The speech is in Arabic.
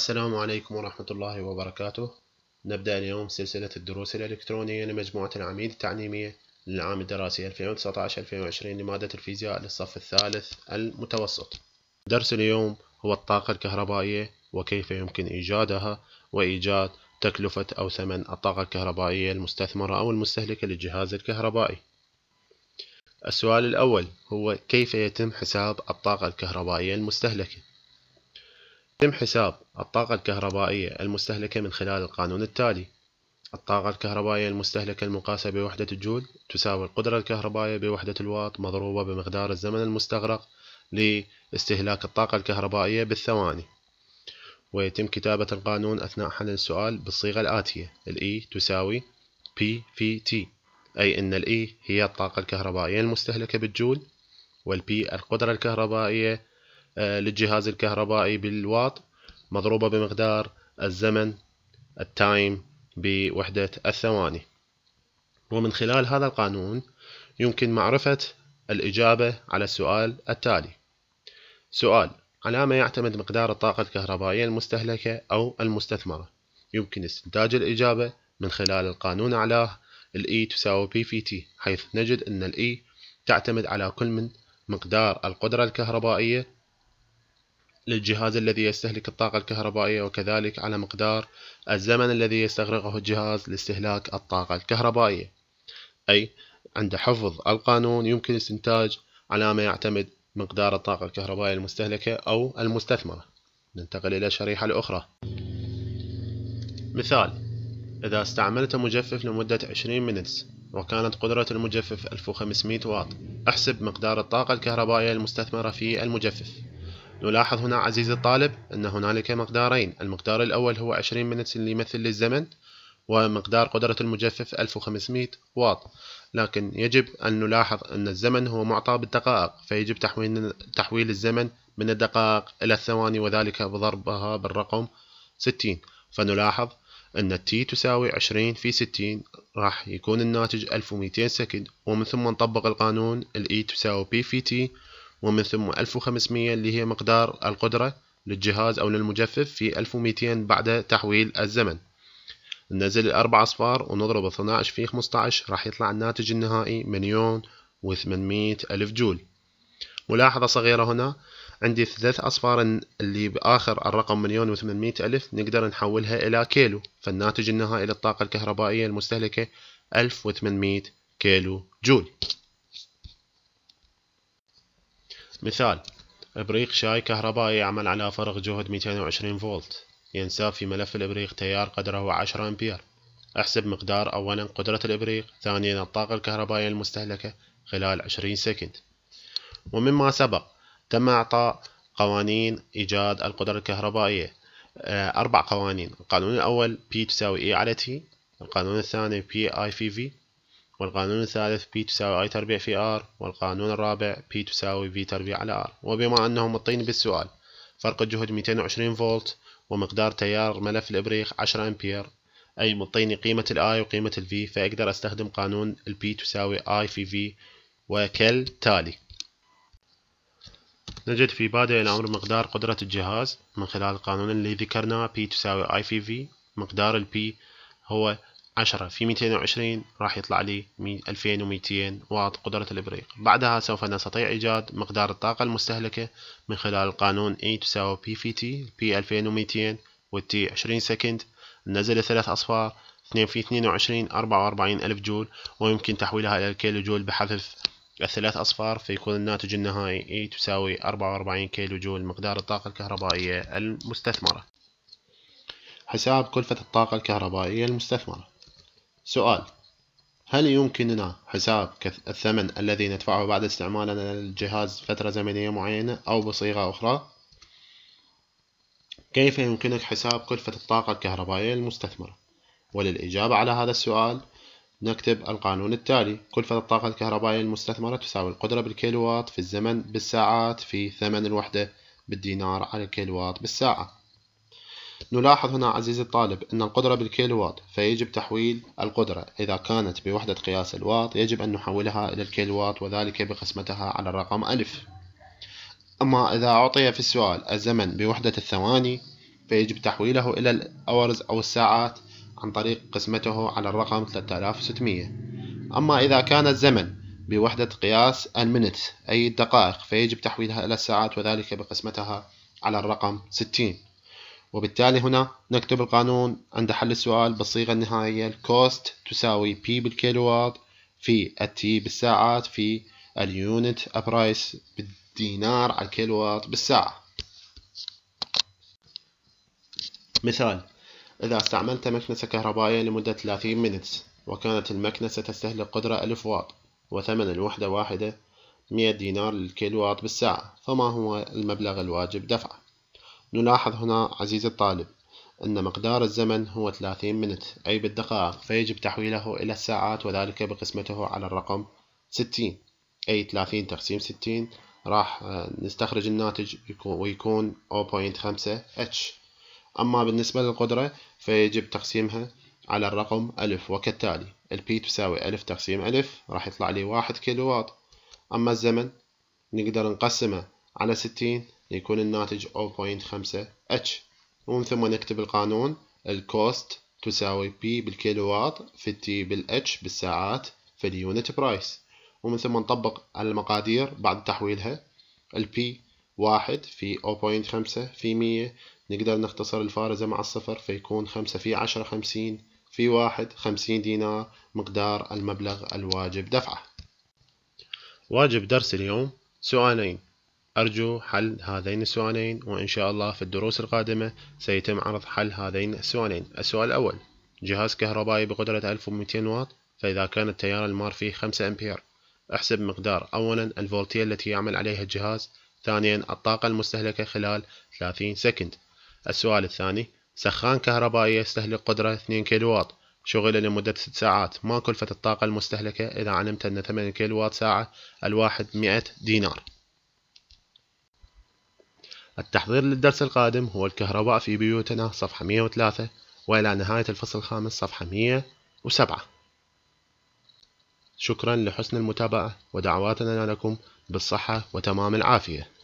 السلام عليكم ورحمة الله وبركاته نبدأ اليوم سلسلة الدروس الإلكترونية لمجموعة العميد التعليمية للعام الدراسي 2019-2020 لمادة الفيزياء للصف الثالث المتوسط درس اليوم هو الطاقة الكهربائية وكيف يمكن إيجادها وإيجاد تكلفة أو ثمن الطاقة الكهربائية المستثمرة أو المستهلكة للجهاز الكهربائي السؤال الأول هو كيف يتم حساب الطاقة الكهربائية المستهلكة يتم حساب الطاقة الكهربائية المستهلكة من خلال القانون التالي الطاقة الكهربائية المستهلكة المقاسة بوحدة الجول تساوي القدرة الكهربائية بوحدة الواط مضروبة بمقدار الزمن المستغرق لاستهلاك الطاقة الكهربائية بالثواني ويتم كتابة القانون أثناء حل السؤال بالصيغة الآتية الإي e تساوي P في T أي أن الإي e هي الطاقة الكهربائية المستهلكة بالجول والبي القدرة الكهربائية آه، للجهاز الكهربائي بالواط مضروبة بمقدار الزمن التايم بوحدة الثواني ومن خلال هذا القانون يمكن معرفة الإجابة على السؤال التالي سؤال على ما يعتمد مقدار الطاقة الكهربائية المستهلكة أو المستثمرة يمكن استنتاج الإجابة من خلال القانون أعلاه الإي تساوي بي في تي حيث نجد أن الإي تعتمد على كل من مقدار القدرة الكهربائية للجهاز الذي يستهلك الطاقة الكهربائية وكذلك على مقدار الزمن الذي يستغرقه الجهاز لاستهلاك الطاقة الكهربائية أي عند حفظ القانون يمكن استنتاج على ما يعتمد مقدار الطاقة الكهربائية المستهلكة أو المستثمرة ننتقل إلى الشريحة الأخرى مثال إذا استعملت مجفف لمدة 20 منتس وكانت قدرة المجفف 1500 واط احسب مقدار الطاقة الكهربائية المستثمرة في المجفف نلاحظ هنا عزيزي الطالب أن هنالك مقدارين المقدار الأول هو 20 منت اللي يمثل للزمن ومقدار قدرة المجفف 1500 واط لكن يجب أن نلاحظ أن الزمن هو معطى بالدقائق فيجب تحويل, الزمن من الدقائق إلى الثواني وذلك بضربها بالرقم 60 فنلاحظ أن T تساوي 20 في 60 راح يكون الناتج 1200 سكند ومن ثم نطبق القانون E تساوي P في T ومن ثم 1500 اللي هي مقدار القدرة للجهاز أو للمجفف في 1200 بعد تحويل الزمن ننزل الأربع أصفار ونضرب 12 في 15 راح يطلع الناتج النهائي مليون وثمانمية ألف جول ملاحظة صغيرة هنا عندي ثلاث أصفار اللي بآخر الرقم مليون وثمانمية ألف نقدر نحولها إلى كيلو فالناتج النهائي للطاقة الكهربائية المستهلكة 1800 كيلو جول مثال إبريق شاي كهربائي يعمل على فرغ جهد 220 فولت ينساب في ملف الإبريق تيار قدره 10 أمبير احسب مقدار أولا قدرة الإبريق ثانيا الطاقة الكهربائية المستهلكة خلال 20 سكند ومما سبق تم إعطاء قوانين إيجاد القدرة الكهربائية آه، أربع قوانين القانون الأول P تساوي E على T القانون الثاني P I في V والقانون الثالث P تساوي I تربيع في R والقانون الرابع P تساوي V تربيع على R وبما أنهم مطين بالسؤال فرق الجهد 220 فولت ومقدار تيار ملف الإبريق 10 أمبير أي مطيني قيمة ال I وقيمة ال V فأقدر أستخدم قانون ال P تساوي I في V وكالتالي نجد في بادئ الأمر مقدار قدرة الجهاز من خلال القانون اللي ذكرناه P تساوي I في V مقدار ال P هو عشرة في ميتين وعشرين راح يطلع لي ألفين وميتين واط قدرة الإبريق بعدها سوف نستطيع إيجاد مقدار الطاقة المستهلكة من خلال القانون E تساوي P في T P ألفين وميتين والتي عشرين سكند ننزل ثلاث أصفار اثنين في اثنين وعشرين أربعة وأربعين ألف جول ويمكن تحويلها إلى الكيلو جول بحذف الثلاث أصفار فيكون الناتج النهائي E تساوي أربعة وأربعين كيلو جول مقدار الطاقة الكهربائية المستثمرة حساب كلفة الطاقة الكهربائية المستثمرة سؤال هل يمكننا حساب الثمن الذي ندفعه بعد استعمالنا للجهاز فترة زمنية معينة أو بصيغة أخرى؟ كيف يمكنك حساب كلفة الطاقة الكهربائية المستثمرة؟ وللإجابة على هذا السؤال نكتب القانون التالي كلفة الطاقة الكهربائية المستثمرة تساوي القدرة بالكيلووات في الزمن بالساعات في ثمن الوحدة بالدينار على الكيلووات بالساعة نلاحظ هنا عزيزي الطالب أن القدرة بالكيلو وات فيجب تحويل القدرة إذا كانت بوحدة قياس الواط يجب أن نحولها إلى الكيلو وات وذلك بقسمتها على الرقم ألف أما إذا أعطي في السؤال الزمن بوحدة الثواني فيجب تحويله إلى الأورز أو الساعات عن طريق قسمته على الرقم 3600 أما إذا كان الزمن بوحدة قياس المنت أي الدقائق فيجب تحويلها إلى الساعات وذلك بقسمتها على الرقم 60 وبالتالي هنا نكتب القانون عند حل السؤال بالصيغة النهائية الكوست تساوي P بالكيلووات في التي بالساعات في اليونت أبرايس بالدينار على الكيلووات بالساعة مثال إذا استعملت مكنسة كهربائية لمدة 30 مينتس وكانت المكنسة تستهلك قدرة 1000 واط وثمن الوحدة واحدة 100 دينار للكيلووات بالساعة فما هو المبلغ الواجب دفعه نلاحظ هنا عزيز الطالب أن مقدار الزمن هو 30 منت أي بالدقائق فيجب تحويله إلى الساعات وذلك بقسمته على الرقم 60 أي 30 تقسيم 60 راح آه، نستخرج الناتج ويكون 0.5 h أما بالنسبة للقدرة فيجب تقسيمها على الرقم ألف وكالتالي البي تساوي ألف تقسيم ألف راح يطلع لي واحد كيلو واط أما الزمن نقدر نقسمه على ستين يكون الناتج 0.5 H ومن ثم نكتب القانون الكوست تساوي P بالكيلووات في T بالH بالساعات في اليونت برايس ومن ثم نطبق على المقادير بعد تحويلها البي واحد في 0.5 في 100 نقدر نختصر الفارزة مع الصفر فيكون 5 في 10 50 في 1 50 دينار مقدار المبلغ الواجب دفعه واجب درس اليوم سؤالين أرجو حل هذين السؤالين وإن شاء الله في الدروس القادمة سيتم عرض حل هذين السؤالين السؤال الأول جهاز كهربائي بقدرة 1200 واط فإذا كان التيار المار فيه 5 أمبير احسب مقدار أولا الفولتية التي يعمل عليها الجهاز ثانيا الطاقة المستهلكة خلال 30 سكند السؤال الثاني سخان كهربائي يستهلك قدرة 2 كيلو واط شغل لمدة 6 ساعات ما كلفة الطاقة المستهلكة إذا علمت أن 8 كيلو واط ساعة الواحد 100 دينار التحضير للدرس القادم هو الكهرباء في بيوتنا صفحة 103 وإلى نهاية الفصل الخامس صفحة 107 شكرا لحسن المتابعة ودعواتنا لكم بالصحة وتمام العافية